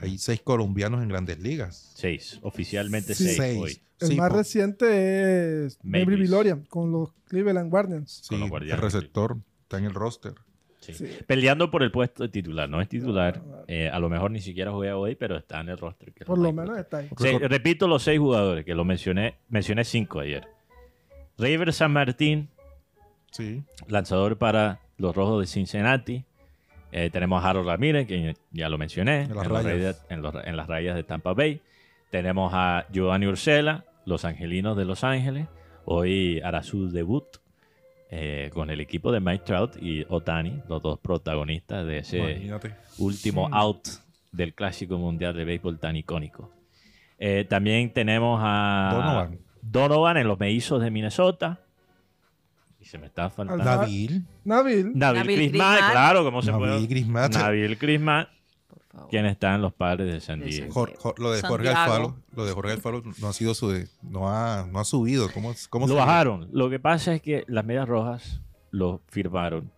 Hay seis colombianos en grandes ligas. Seis, oficialmente seis, El más reciente es Mabry Villorian con los Cleveland Guardians. Sí, el receptor está en el roster. Peleando por el puesto de titular, no es titular. Eh, a lo mejor ni siquiera juega hoy, pero está en el roster. por lo menos está ahí. repito los seis jugadores que lo mencioné, mencioné cinco ayer. River San Martín, lanzador para los Rojos de Cincinnati. Eh, tenemos a Harold Ramírez, que ya lo mencioné, en las, rayas. De, Tampa Bay. Tenemos a Giovanni Ursela, Los Angelinos de Los Ángeles. Hoy hará su debut eh, con el equipo de Mike Trout y Otani, los dos protagonistas de ese último out del Clásico Mundial de Béisbol tan icónico. Eh, también tenemos a Donovan. en los Meizos de Minnesota. Y se me está faltando. Nabil. David Nabil, Crismat claro, ¿cómo se puede? Nabil Crisman. Nabil Quien está en los padres de San Diego. lo, de Jorge Alfaro, lo de Jorge Alfaro no ha sido su, no ha, no ha subido. ¿Cómo, cómo lo bajaron. Lo que pasa es que las medias rojas lo firmaron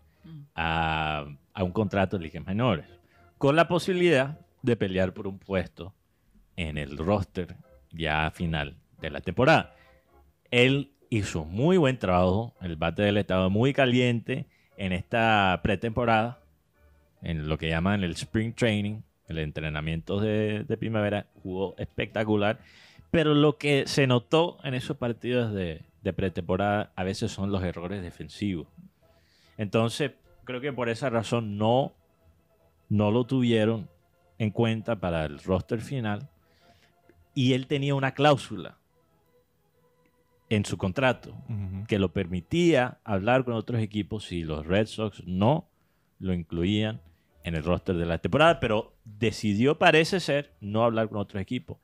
a, a un contrato de ligas menores. Con la posibilidad de pelear por un puesto en el roster ya final de la temporada. Él hizo muy buen trabajo. El bate del estado muy caliente en esta pretemporada, en lo que llaman el spring training, el entrenamiento de, primavera, jugó espectacular. Pero lo que se notó en esos partidos de, de pretemporada a veces son los errores defensivos. Entonces, creo que por esa razón no, no lo tuvieron en cuenta para el roster final. Y él tenía una cláusula en su contrato, que lo permitía hablar con otros equipos si los Red Sox no lo incluían en el roster de la temporada, pero decidió, parece ser, no hablar con otros equipos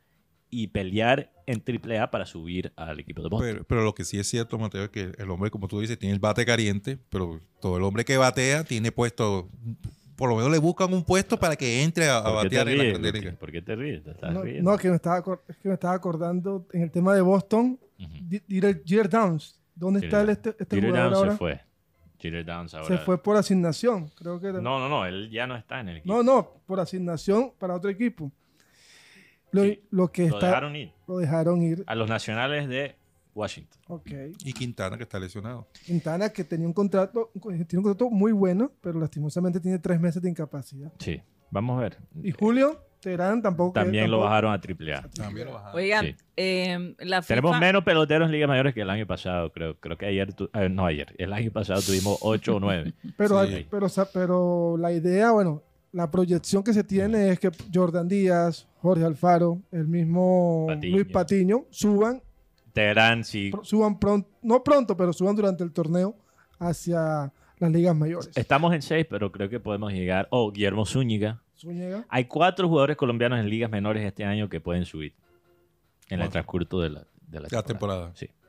y pelear en AAA para subir al equipo de Boston. Pero, pero, lo que sí es cierto, Mateo, es que el hombre, como tú dices, tiene el bate caliente, pero todo el hombre que batea tiene puesto por lo menos le buscan un puesto para que entre a, batear en la Grande ¿Por qué te ríes? no, que me estaba, es que me estaba acordando en el tema de Boston, Downs. ¿Dónde está el, este, este Jeter Downs se fue. Downs ahora. Se fue por asignación, creo que. No, no, no, él ya no está en el equipo. No, no, por asignación para otro equipo. Lo, lo que está, dejaron ir. Lo dejaron ir. A los nacionales de Washington. Okay. Y Quintana, que está lesionado. Quintana, que tenía un contrato, tiene un contrato muy bueno, pero lastimosamente tiene tres meses de incapacidad. Sí, vamos a ver. ¿Y Julio? Terán tampoco. También lo bajaron a triple A. También Oigan, em, Tenemos menos peloteros en Ligas Mayores que el año pasado, creo. Creo que ayer, eh, no ayer, el año pasado tuvimos ocho o nueve. Pero, pero, pero la idea, bueno, la proyección que se tiene es que Jordan Díaz, Jorge Alfaro, el mismo Luis Patiño suban Suban pronto, no pronto, pero suban durante el torneo hacia las ligas mayores. Estamos en seis, pero creo que podemos llegar. Oh, Guillermo Zúñiga. Hay cuatro jugadores colombianos en ligas menores este año que pueden subir en el transcurso de la, temporada. Sí.